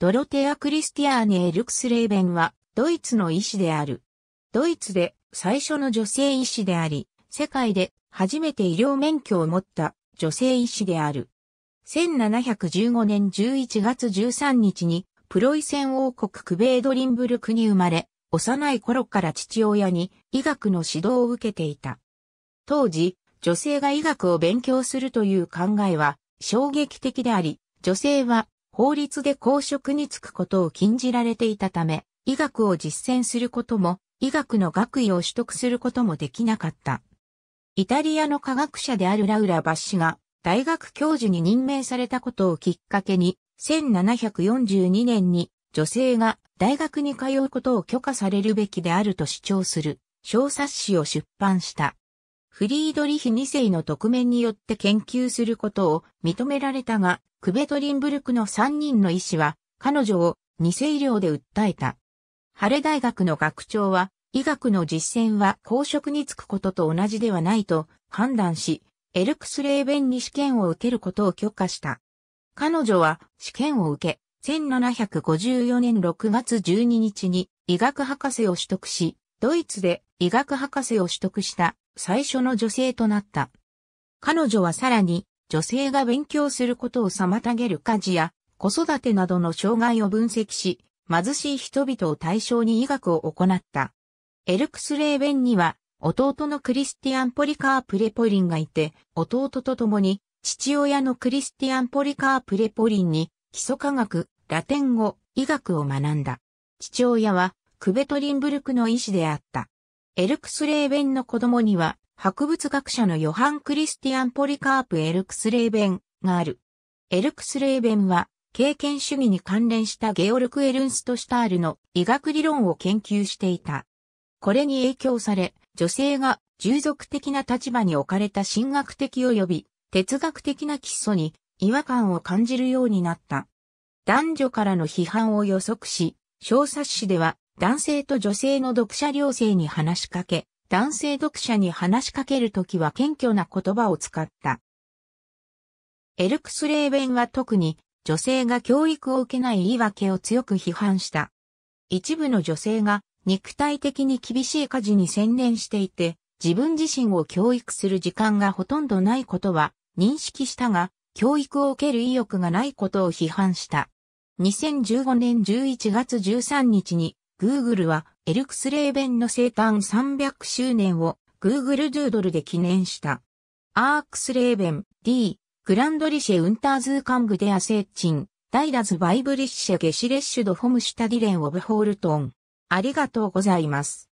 ドロテア・クリスティアーネ・エルクスレーベンは、ドイツの医師である。ドイツで最初の女性医師であり、世界で初めて医療免許を持った女性医師である。1715年11月13日に、プロイセン王国クベードリンブルクに生まれ、幼い頃から父親に医学の指導を受けていた。当時、女性が医学を勉強するという考えは衝撃的であり、女性は法律で公職に就くことを禁じられていたため、医学を実践することも、医学の学位を取得することもできなかった。イタリアの科学者であるラウラ・バッシが大学教授に任命されたことをきっかけに、1742年に女性が大学に通うことを許可されるべきであると主張する小冊子を出版した。フリードリヒ2世の特面によって研究することを認められたが、クベトリンブルクの3人の医師は、彼女を2世医療で訴えた。ハレ大学の学長は、医学の実践は公職に就くことと同じではないと判断し、エルクスレーベンに試験を受けることを許可した。彼女は試験を受け、1754年6月12日に医学博士を取得し、ドイツで医学博士を取得した最初の女性となった。彼女はさらに女性が勉強することを妨げる家事や子育てなどの障害を分析し、貧しい人々を対象に医学を行った。エルクスレーベンには弟のクリスティアン・ポリカープレポリンがいて、弟と共に父親のクリスティアン・ポリカープレポリンに基礎科学、ラテン語、医学を学んだ。父親はクベトリンブルクの医師であった。エルクスレーベンの子供には、博物学者のヨハン・クリスティアン・ポリカープ・エルクスレーベンがある。エルクスレーベンは、経験主義に関連したゲオルク・エルンスト・シュタールの医学理論を研究していた。これに影響され、女性が従属的な立場に置かれた神学的及び哲学的な基礎に違和感を感じるようになった。男女からの批判を予測し、小冊子では男性と女性の読者両性に話しかけ、男性読者に話しかけるときは謙虚な言葉を使った。エルクスレーベンは特に女性が教育を受けない言い訳を強く批判した。一部の女性が肉体的に厳しい家事に専念していて、自分自身を教育する時間がほとんどないことは認識したが、教育を受ける意欲がないことを批判した。2015年11月13日に Google はエルクスレーベンの生誕300周年を Google Doodle で記念した。アークスレーベン D、グランドリシェウンターズカングデアセッチン、ダイダズバイブリッシェゲシレッシュドフォムシュタディレンオブホールトン。ありがとうございます。